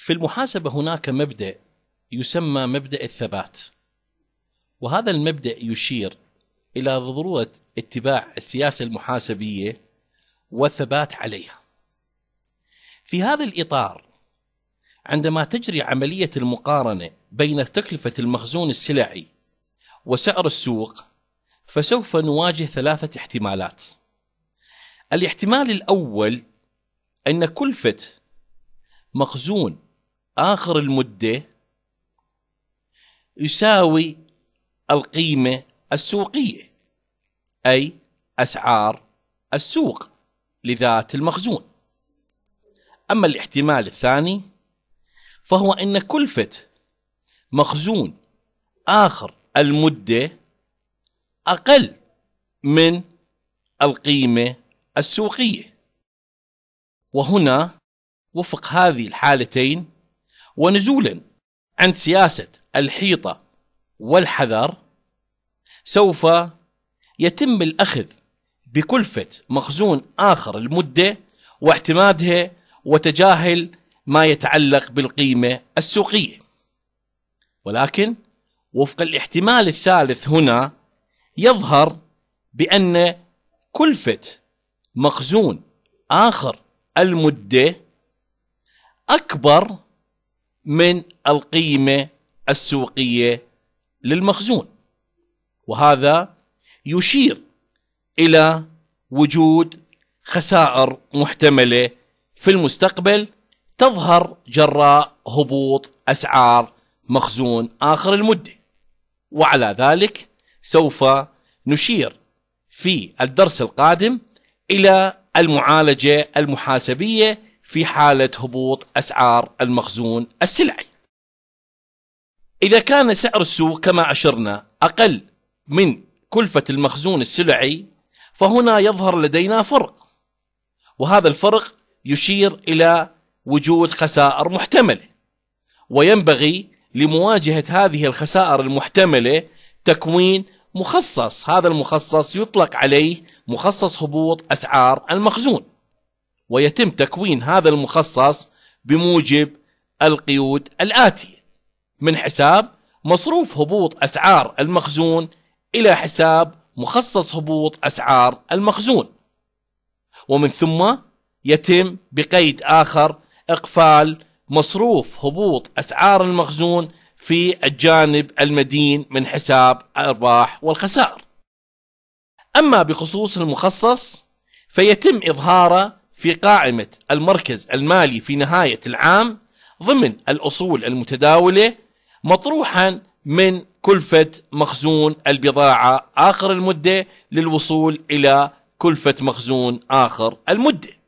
في المحاسبة هناك مبدأ يسمى مبدأ الثبات وهذا المبدأ يشير إلى ضرورة اتباع السياسة المحاسبية والثبات عليها في هذا الإطار عندما تجري عملية المقارنة بين تكلفة المخزون السلعي وسعر السوق فسوف نواجه ثلاثة احتمالات الاحتمال الأول أن كلفة مخزون آخر المدة يساوي القيمة السوقية أي أسعار السوق لذات المخزون أما الاحتمال الثاني فهو أن كلفة مخزون آخر المدة أقل من القيمة السوقية وهنا وفق هذه الحالتين ونزولا عند سياسة الحيطة والحذر سوف يتم الأخذ بكلفة مخزون آخر المدة واعتمادها وتجاهل ما يتعلق بالقيمة السوقية ولكن وفق الاحتمال الثالث هنا يظهر بأن كلفة مخزون آخر المدة أكبر من القيمة السوقية للمخزون وهذا يشير إلى وجود خسائر محتملة في المستقبل تظهر جراء هبوط أسعار مخزون آخر المدة وعلى ذلك سوف نشير في الدرس القادم إلى المعالجة المحاسبية في حالة هبوط أسعار المخزون السلعي إذا كان سعر السوق كما أشرنا أقل من كلفة المخزون السلعي فهنا يظهر لدينا فرق وهذا الفرق يشير إلى وجود خسائر محتملة وينبغي لمواجهة هذه الخسائر المحتملة تكوين مخصص هذا المخصص يطلق عليه مخصص هبوط أسعار المخزون ويتم تكوين هذا المخصص بموجب القيود الآتية من حساب مصروف هبوط أسعار المخزون إلى حساب مخصص هبوط أسعار المخزون ومن ثم يتم بقيد آخر إقفال مصروف هبوط أسعار المخزون في الجانب المدين من حساب الأرباح والخسائر أما بخصوص المخصص فيتم إظهاره في قائمة المركز المالي في نهاية العام ضمن الأصول المتداولة مطروحا من كلفة مخزون البضاعة آخر المدة للوصول إلى كلفة مخزون آخر المدة